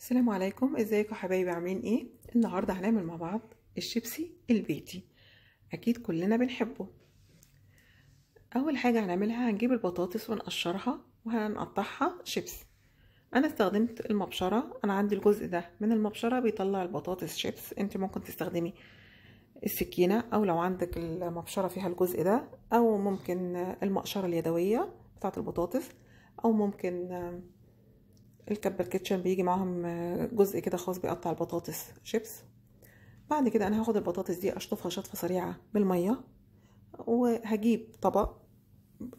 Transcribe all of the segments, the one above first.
السلام عليكم ازيكم حبايبي عاملين ايه النهارده هنعمل مع بعض الشيبسي البيتي اكيد كلنا بنحبه اول حاجه هنعملها هنجيب البطاطس ونقشرها وهنقطعها شيبس انا استخدمت المبشره انا عندي الجزء ده من المبشره بيطلع البطاطس شيبس انت ممكن تستخدمي السكينه او لو عندك المبشره فيها الجزء ده او ممكن المقشره اليدويه بتاعه البطاطس او ممكن الكبة الكيتشن بيجي معاهم جزء كده خاص بيقطع البطاطس شيبس بعد كده انا هاخد البطاطس دي اشطفها شطفة سريعة بالمية وهجيب طبق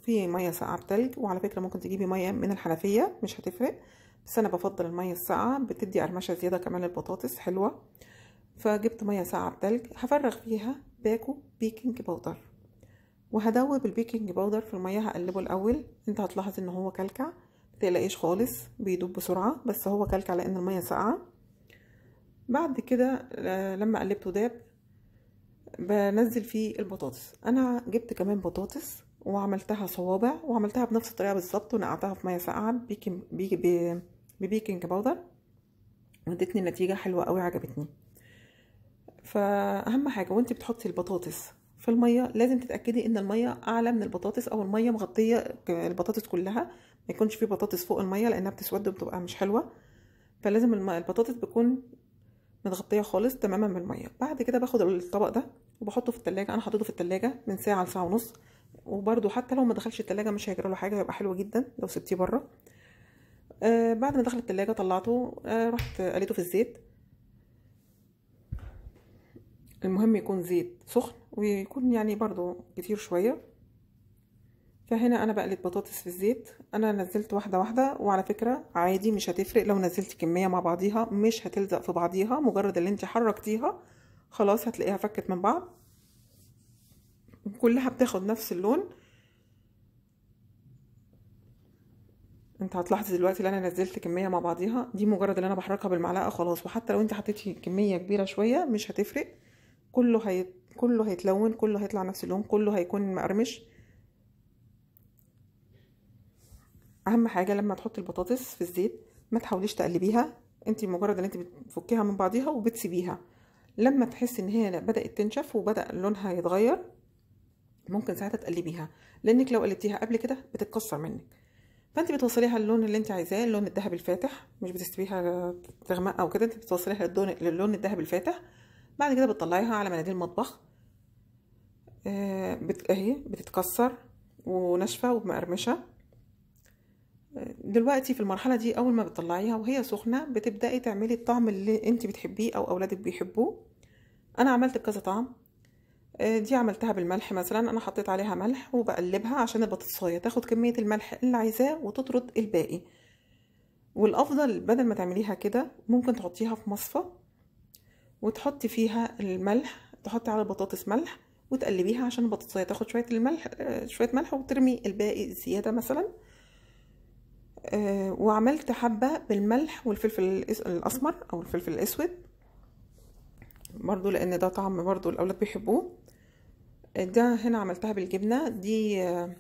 فيه مية ساقعة بتلج وعلى فكرة ممكن تجيبي مية من الحنفية مش هتفرق بس انا بفضل المية الساقعة بتدي قرمشة زيادة كمان للبطاطس حلوة فجبت مية ساقعة بتلج هفرغ فيها باكو بيكنج باودر وهدوب البيكنج باودر في المية هقلبه الأول انت هتلاحظ ان هو كلكع تقلقيش خالص بيدوب بسرعة بس هو كلك على ان المية ساقعة بعد كده آه، لما قلبته داب بنزل فيه البطاطس انا جبت كمان بطاطس وعملتها صوابع وعملتها بنفس الطريقه بالظبط ونقعتها في ميه ساقعه ببيكنج باودر وادتني نتيجه حلوه قوي عجبتني فاهم حاجه وانت بتحطي البطاطس في الميه لازم تتاكدي ان الميه اعلى من البطاطس او الميه مغطيه البطاطس كلها ما يكونش في بطاطس فوق الميه لانها بتسود وبتبقى مش حلوه فلازم البطاطس بتكون متغطيه خالص تماما بالميه بعد كده باخد الطبق ده وبحطه في التلاجة انا حطيته في التلاجة من ساعه لساعه ونص وبرده حتى لو ما دخلش التلاجة مش هيجرى له حاجه هيبقى حلو جدا لو سبتيه بره آه بعد ما دخل التلاجة طلعته آه رحت قليته في الزيت المهم يكون زيت سخن ويكون يعني برضو كتير شوية فهنا انا بقلت بطاطس في الزيت انا نزلت واحدة واحدة وعلى فكرة عادي مش هتفرق لو نزلت كمية مع بعضيها مش هتلزق في بعضيها مجرد اللي انت حركتيها خلاص هتلاقيها فكت من بعض كلها بتاخد نفس اللون انت هتلاحظي دلوقتي ان انا نزلت كميه مع بعضيها دي مجرد اللي انا بحركها بالمعلقه خلاص وحتى لو انت حطيتي كميه كبيره شويه مش هتفرق كله هي... كله هيتلون كله هيطلع نفس اللون كله هيكون مقرمش اهم حاجه لما تحطي البطاطس في الزيت ما تحاوليش تقلبيها انت مجرد ان انت بتفكيها من بعضيها وبتسيبيها لما تحسي ان هي بدات تنشف وبدا لونها يتغير ممكن ساعتها تقلبيها لانك لو قلبتيها قبل كده بتتكسر منك فانت بتوصليها للون اللي انت عايزاه اللون الذهبي الفاتح مش بتسيبيها تغمق او كده انت بتوصليها للون الذهبي الفاتح بعد كده بتطلعيها على مناديل المطبخ آه، اهي بتتكسر وناشفه ومقرمشه آه، دلوقتي في المرحله دي اول ما بتطلعيها وهي سخنه بتبداي تعملي الطعم اللي انت بتحبيه او اولادك بيحبوه انا عملت بكذا طعم آه، دي عملتها بالملح مثلا انا حطيت عليها ملح وبقلبها عشان البطاطسايه تاخد كميه الملح اللي عايزاه وتطرد الباقي والافضل بدل ما تعمليها كده ممكن تحطيها في مصفى وتحطي فيها الملح تحطي على البطاطس ملح وتقلبيها عشان البطاطس تاخد شويه الملح آه، شويه ملح وترمي الباقي الزياده مثلا آه، وعملت حبه بالملح والفلفل الاسمر او الفلفل الاسود برضو لان ده طعم برضو الاولاد بيحبوه ده هنا عملتها بالجبنه دي آه،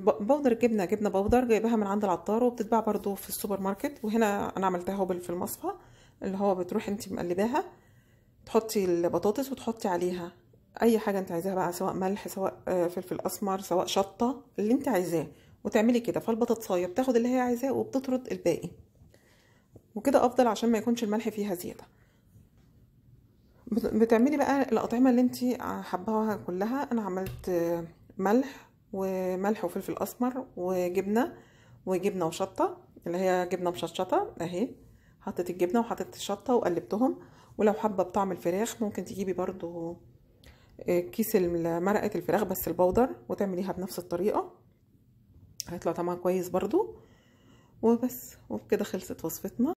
بودر جبنه جبنه بودر جايبها من عند العطار وبتتباع برضو في السوبر ماركت وهنا انا عملتها هوبل في المصفى اللي هو بتروح انت مقلباها تحطي البطاطس وتحطي عليها اي حاجه انت عايزاها بقى سواء ملح سواء آه، فلفل اسمر سواء شطه اللي انت عايزاه وتعملي كده فالبطاطسايه بتاخد اللي هي عايزاه وبتطرد الباقي وكده افضل عشان ما يكونش الملح فيها زياده بتعملي بقى الاطعمه اللي انت حباها كلها انا عملت ملح وملح وفلفل اسمر وجبنه وجبنه وشطه اللي هي جبنه مشطشطه اهي حطيت الجبنه وحطيت الشطه وقلبتهم ولو حابه بطعم الفراخ ممكن تجيبي برضو آه، كيس مرقه الفراخ بس البودر وتعمليها بنفس الطريقه هيطلع طعمها كويس برضو وبس وبكده خلصت وصفتنا